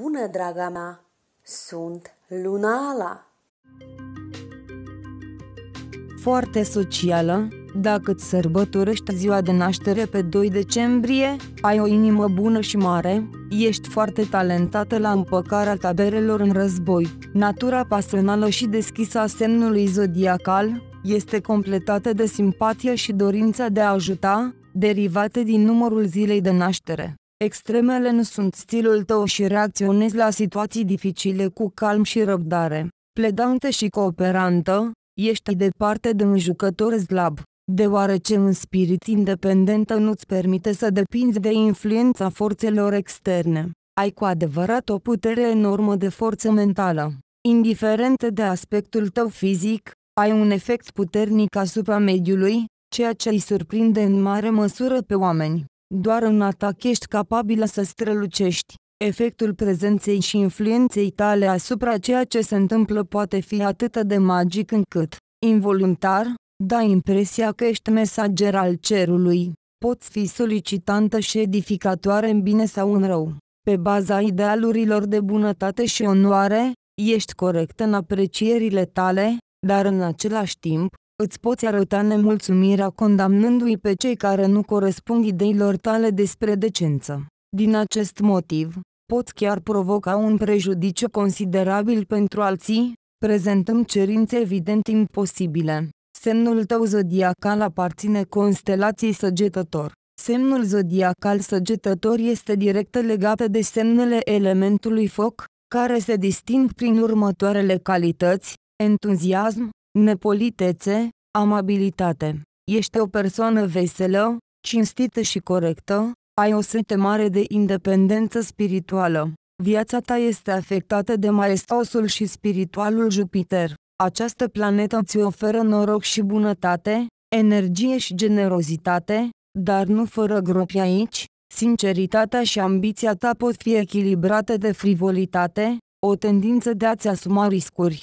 bună, draga mea! Sunt Lunala! Foarte socială, dacă îți sărbătorești ziua de naștere pe 2 decembrie, ai o inimă bună și mare, ești foarte talentată la împăcarea taberelor în război. Natura pasională și deschisă a semnului zodiacal este completată de simpatie și dorința de a ajuta, derivate din numărul zilei de naștere. Extremele nu sunt stilul tău și reacționezi la situații dificile cu calm și răbdare. Pledantă și cooperantă, ești departe de un jucător slab, deoarece un spirit independent nu-ți permite să depinzi de influența forțelor externe. Ai cu adevărat o putere enormă de forță mentală. Indiferent de aspectul tău fizic, ai un efect puternic asupra mediului, ceea ce îi surprinde în mare măsură pe oameni. Doar în atac ești capabilă să strălucești. Efectul prezenței și influenței tale asupra ceea ce se întâmplă poate fi atât de magic încât, involuntar, dai impresia că ești mesager al cerului. Poți fi solicitantă și edificatoare în bine sau în rău. Pe baza idealurilor de bunătate și onoare, ești corect în aprecierile tale, dar în același timp, îți poți arăta nemulțumirea condamnându-i pe cei care nu corespund ideilor tale despre decență. Din acest motiv, poți chiar provoca un prejudiciu considerabil pentru alții, prezentând cerințe evident imposibile. Semnul tău zodiacal aparține constelației săgetător. Semnul zodiacal săgetător este direct legat de semnele elementului foc, care se disting prin următoarele calități, entuziasm, nepolitețe, amabilitate. Ești o persoană veselă, cinstită și corectă, ai o sete mare de independență spirituală. Viața ta este afectată de maestosul și spiritualul Jupiter. Această planetă îți oferă noroc și bunătate, energie și generozitate, dar nu fără gropi aici, sinceritatea și ambiția ta pot fi echilibrate de frivolitate, o tendință de a-ți asuma riscuri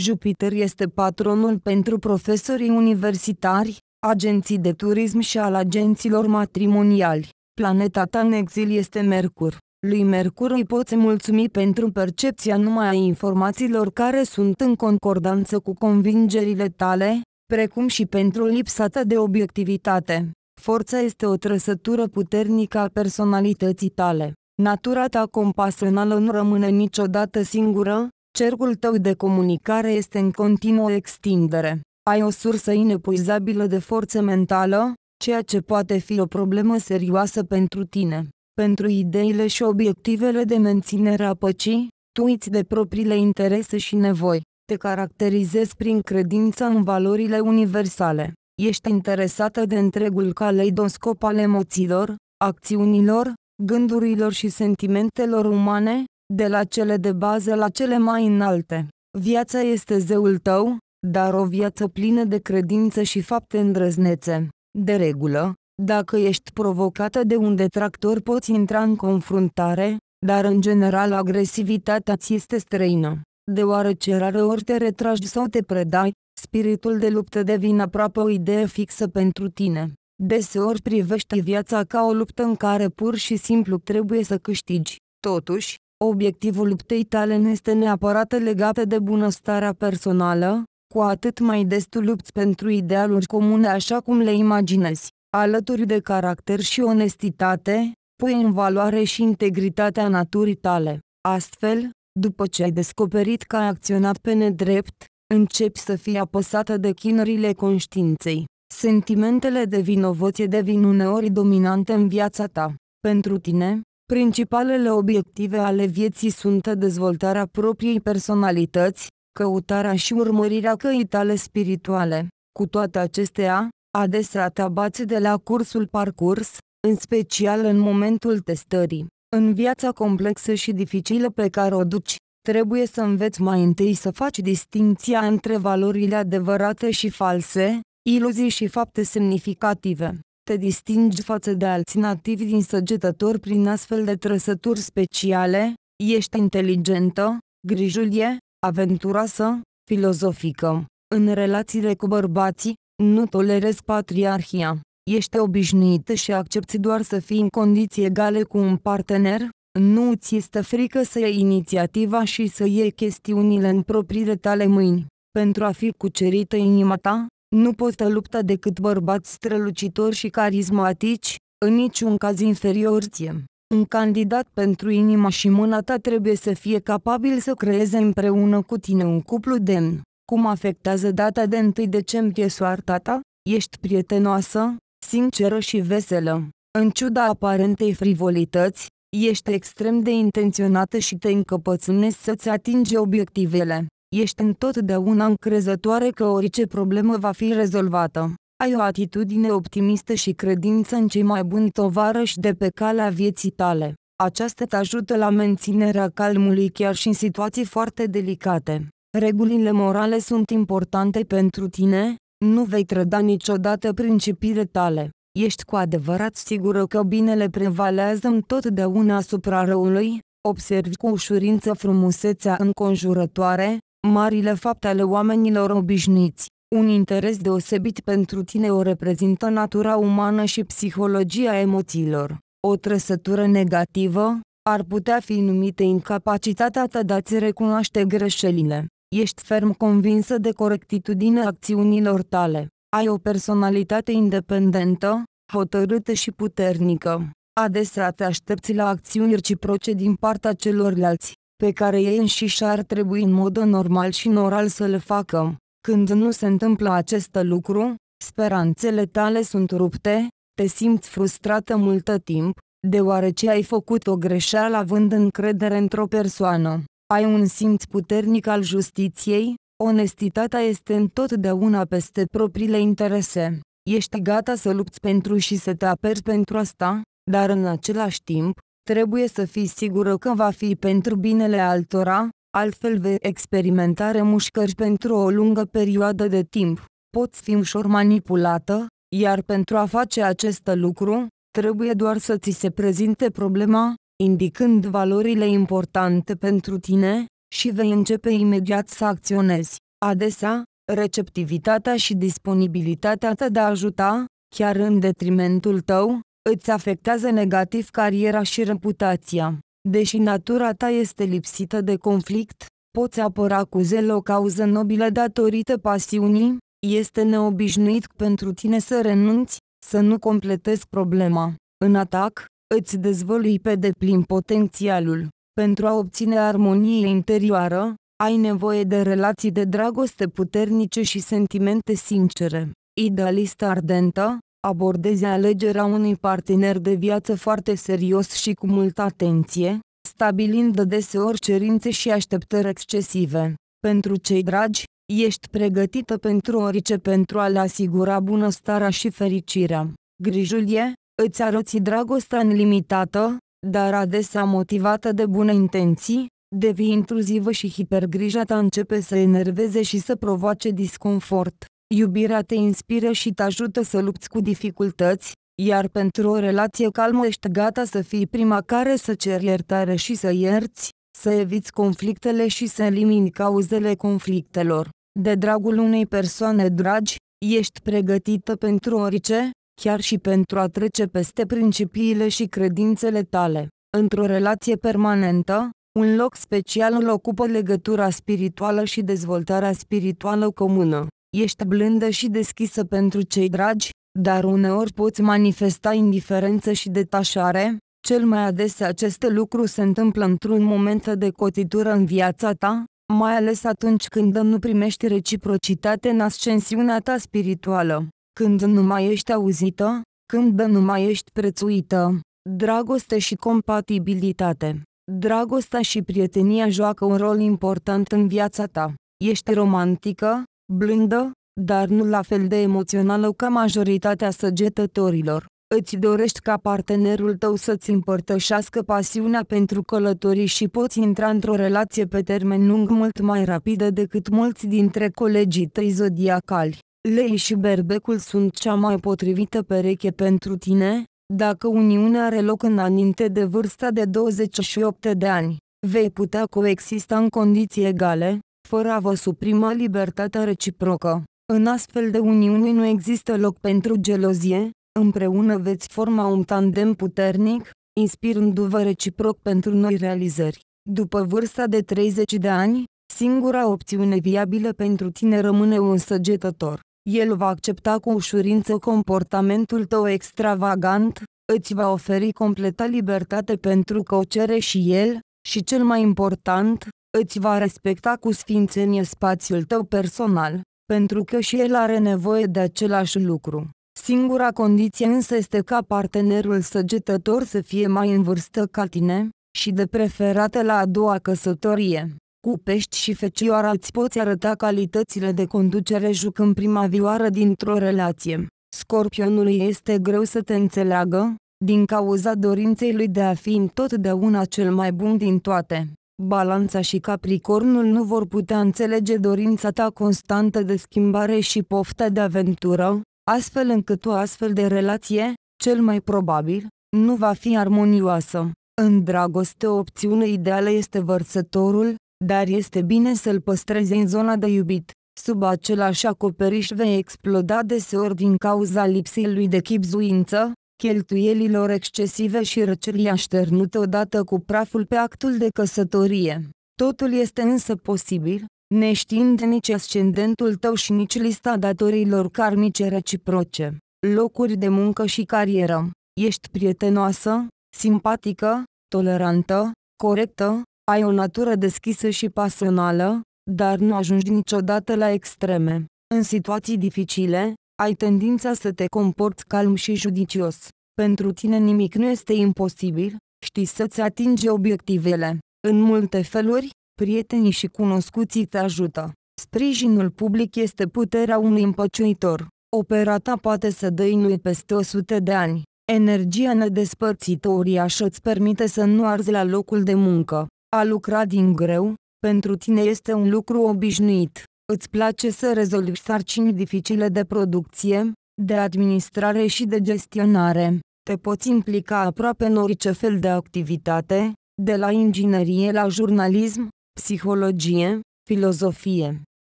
Jupiter este patronul pentru profesorii universitari, agenții de turism și al agenților matrimoniali. Planeta ta în exil este Mercur. Lui Mercur îi poți mulțumi pentru percepția numai a informațiilor care sunt în concordanță cu convingerile tale, precum și pentru lipsa ta de obiectivitate. Forța este o trăsătură puternică a personalității tale. Natura ta compasională nu rămâne niciodată singură, Cercul tău de comunicare este în continuă extindere. Ai o sursă inepuizabilă de forță mentală, ceea ce poate fi o problemă serioasă pentru tine. Pentru ideile și obiectivele de menținere a păcii, tu îți de propriile interese și nevoi. Te caracterizezi prin credința în valorile universale. Ești interesată de întregul caleidoscop al emoțiilor, acțiunilor, gândurilor și sentimentelor umane, de la cele de bază la cele mai înalte. Viața este zeul tău, dar o viață plină de credință și fapte îndrăznețe. De regulă, dacă ești provocată de un detractor poți intra în confruntare, dar în general agresivitatea ți este străină. Deoarece rară ori te retragi sau te predai, spiritul de luptă devine aproape o idee fixă pentru tine. Deseori privești viața ca o luptă în care pur și simplu trebuie să câștigi. Totuși, Obiectivul luptei tale nu este neapărat legat de bunăstarea personală, cu atât mai des tu lupți pentru idealuri comune așa cum le imaginezi. Alături de caracter și onestitate, pui în valoare și integritatea naturii tale. Astfel, după ce ai descoperit că ai acționat pe nedrept, începi să fii apăsată de chinurile conștiinței. Sentimentele de vinovăție devin uneori dominante în viața ta. Pentru tine, Principalele obiective ale vieții sunt dezvoltarea propriei personalități, căutarea și urmărirea căii tale spirituale. Cu toate acestea, adesea te abați de la cursul parcurs, în special în momentul testării. În viața complexă și dificilă pe care o duci, trebuie să înveți mai întâi să faci distinția între valorile adevărate și false, iluzii și fapte semnificative te distingi față de alți nativi din săgetători prin astfel de trăsături speciale, ești inteligentă, grijulie, aventuroasă, filozofică. În relațiile cu bărbații, nu tolerezi patriarhia. Ești obișnuită și accepti doar să fii în condiții egale cu un partener, nu ți este frică să iei inițiativa și să iei chestiunile în propriile tale mâini. Pentru a fi cucerită inima ta, nu potă lupta decât bărbați strălucitori și carismatici, în niciun caz inferior ție. Un candidat pentru inima și mâna ta trebuie să fie capabil să creeze împreună cu tine un cuplu demn. Cum afectează data de 1 decembrie soarta ta? Ești prietenoasă, sinceră și veselă. În ciuda aparentei frivolități, ești extrem de intenționată și te încăpățânezi să-ți atingi obiectivele. Ești întotdeauna încrezătoare că orice problemă va fi rezolvată. Ai o atitudine optimistă și credință în cei mai buni tovarăși de pe calea vieții tale. Aceasta te ajută la menținerea calmului chiar și în situații foarte delicate. Regulile morale sunt importante pentru tine, nu vei trăda niciodată principiile tale. Ești cu adevărat sigură că binele prevalează întotdeauna asupra răului? Observi cu ușurință frumusețea înconjurătoare, marile fapte ale oamenilor obișnuiți. Un interes deosebit pentru tine o reprezintă natura umană și psihologia emoțiilor. O trăsătură negativă ar putea fi numită incapacitatea ta de a-ți recunoaște greșelile. Ești ferm convinsă de corectitudinea acțiunilor tale. Ai o personalitate independentă, hotărâtă și puternică. Adesea te aștepți la acțiuni reciproce din partea celorlalți pe care ei înșiși ar trebui în mod normal și normal să le facă. Când nu se întâmplă acest lucru, speranțele tale sunt rupte, te simți frustrată multă timp, deoarece ai făcut o greșeală având încredere într-o persoană. Ai un simț puternic al justiției, onestitatea este întotdeauna peste propriile interese. Ești gata să lupți pentru și să te aperi pentru asta, dar în același timp, Trebuie să fii sigură că va fi pentru binele altora, altfel vei experimenta remușcări pentru o lungă perioadă de timp. Poți fi ușor manipulată, iar pentru a face acest lucru, trebuie doar să ți se prezinte problema, indicând valorile importante pentru tine, și vei începe imediat să acționezi. Adesea, receptivitatea și disponibilitatea ta de a ajuta, chiar în detrimentul tău, îți afectează negativ cariera și reputația. Deși natura ta este lipsită de conflict, poți apăra cu zel o cauză nobilă datorită pasiunii, este neobișnuit pentru tine să renunți, să nu completezi problema. În atac, îți dezvălui pe deplin potențialul. Pentru a obține armonie interioară, ai nevoie de relații de dragoste puternice și sentimente sincere. Idealist ardentă, abordeze alegerea unui partener de viață foarte serios și cu multă atenție, stabilind deseori cerințe și așteptări excesive. Pentru cei dragi, ești pregătită pentru orice pentru a le asigura bunăstarea și fericirea. Grijulie, îți arăți dragostea nelimitată, dar adesea motivată de bune intenții, devii intruzivă și hipergrijata începe să enerveze și să provoace disconfort. Iubirea te inspiră și te ajută să lupți cu dificultăți, iar pentru o relație calmă ești gata să fii prima care să ceri iertare și să ierți, să eviți conflictele și să elimini cauzele conflictelor. De dragul unei persoane dragi, ești pregătită pentru orice, chiar și pentru a trece peste principiile și credințele tale. Într-o relație permanentă, un loc special îl ocupă legătura spirituală și dezvoltarea spirituală comună. Ești blândă și deschisă pentru cei dragi, dar uneori poți manifesta indiferență și detașare. Cel mai adesea acest lucru se întâmplă într-un moment de cotitură în viața ta, mai ales atunci când nu primești reciprocitate în ascensiunea ta spirituală, când nu mai ești auzită, când nu mai ești prețuită. Dragoste și compatibilitate Dragostea și prietenia joacă un rol important în viața ta. Ești romantică, blândă, dar nu la fel de emoțională ca majoritatea săgetătorilor. Îți dorești ca partenerul tău să-ți împărtășească pasiunea pentru călătorii și poți intra într-o relație pe termen lung mult mai rapidă decât mulți dintre colegii tăi zodiacali. Lei și berbecul sunt cea mai potrivită pereche pentru tine, dacă uniunea are loc înainte de vârsta de 28 de ani. Vei putea coexista în condiții egale, fără a vă suprima libertatea reciprocă. În astfel de uniuni nu există loc pentru gelozie, împreună veți forma un tandem puternic, inspirându-vă reciproc pentru noi realizări. După vârsta de 30 de ani, singura opțiune viabilă pentru tine rămâne un săgetător. El va accepta cu ușurință comportamentul tău extravagant, îți va oferi completa libertate pentru că o cere și el, și cel mai important, îți va respecta cu sfințenie spațiul tău personal, pentru că și el are nevoie de același lucru. Singura condiție însă este ca partenerul săgetător să fie mai în vârstă ca tine, și de preferată la a doua căsătorie. Cu pești și fecioara îți poți arăta calitățile de conducere jucând prima vioară dintr-o relație. Scorpionului este greu să te înțeleagă, din cauza dorinței lui de a fi întotdeauna cel mai bun din toate. Balanța și Capricornul nu vor putea înțelege dorința ta constantă de schimbare și pofta de aventură, astfel încât o astfel de relație, cel mai probabil, nu va fi armonioasă. În dragoste o opțiune ideală este vărsătorul, dar este bine să-l păstrezi în zona de iubit. Sub același acoperiș vei exploda deseori din cauza lipsei lui de chipzuință, cheltuielilor excesive și răcerii așternute odată cu praful pe actul de căsătorie. Totul este însă posibil, neștiind nici ascendentul tău și nici lista datorilor karmice reciproce, locuri de muncă și carieră. Ești prietenoasă, simpatică, tolerantă, corectă, ai o natură deschisă și pasională, dar nu ajungi niciodată la extreme. În situații dificile, ai tendința să te comporți calm și judicios. Pentru tine nimic nu este imposibil, știi să-ți atingi obiectivele. În multe feluri, prietenii și cunoscuții te ajută. Sprijinul public este puterea unui împăciuitor. Opera ta poate să dăinui peste 100 de ani. Energia nedespărțită uriașă îți permite să nu arzi la locul de muncă. A lucra din greu, pentru tine este un lucru obișnuit. Îți place să rezolvi sarcini dificile de producție, de administrare și de gestionare. Te poți implica aproape în orice fel de activitate, de la inginerie la jurnalism, psihologie, filozofie,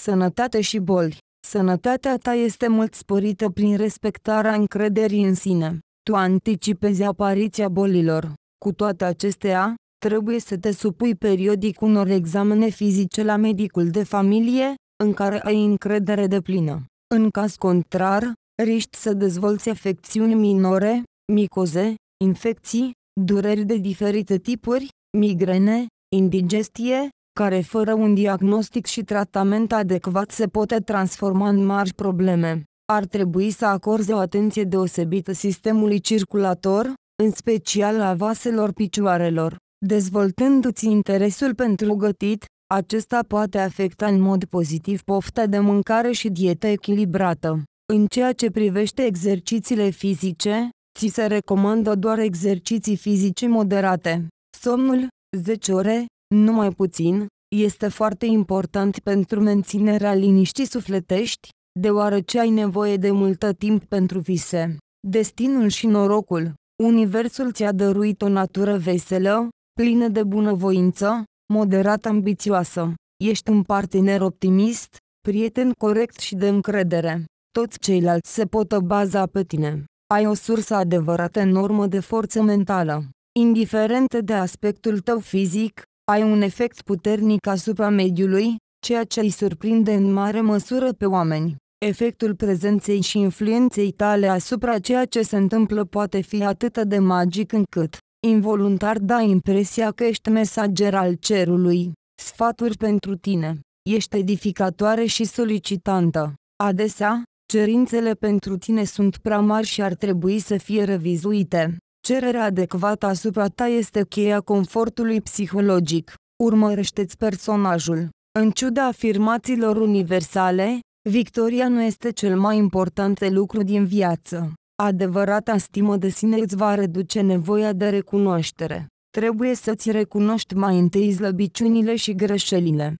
sănătate și boli. Sănătatea ta este mult sporită prin respectarea încrederii în sine. Tu anticipezi apariția bolilor. Cu toate acestea, trebuie să te supui periodic unor examene fizice la medicul de familie, în care ai încredere de plină. În caz contrar, riști să dezvolți afecțiuni minore, micoze, infecții, dureri de diferite tipuri, migrene, indigestie, care fără un diagnostic și tratament adecvat se poate transforma în mari probleme. Ar trebui să acorzi o atenție deosebită sistemului circulator, în special a vaselor picioarelor. Dezvoltându-ți interesul pentru gătit, acesta poate afecta în mod pozitiv pofta de mâncare și dieta echilibrată. În ceea ce privește exercițiile fizice, ți se recomandă doar exerciții fizice moderate. Somnul, 10 ore, nu mai puțin, este foarte important pentru menținerea liniștii sufletești, deoarece ai nevoie de multă timp pentru vise. Destinul și norocul Universul ți-a dăruit o natură veselă, plină de bunăvoință, moderat ambițioasă. Ești un partener optimist, prieten corect și de încredere. Toți ceilalți se pot baza pe tine. Ai o sursă adevărată enormă de forță mentală. Indiferent de aspectul tău fizic, ai un efect puternic asupra mediului, ceea ce îi surprinde în mare măsură pe oameni. Efectul prezenței și influenței tale asupra ceea ce se întâmplă poate fi atât de magic încât involuntar dai impresia că ești mesager al cerului. Sfaturi pentru tine. Ești edificatoare și solicitantă. Adesea, cerințele pentru tine sunt prea mari și ar trebui să fie revizuite. Cererea adecvată asupra ta este cheia confortului psihologic. Urmărește-ți personajul. În ciuda afirmațiilor universale, victoria nu este cel mai important lucru din viață. Adevărata stimă de sine îți va reduce nevoia de recunoaștere. Trebuie să-ți recunoști mai întâi slăbiciunile și greșelile.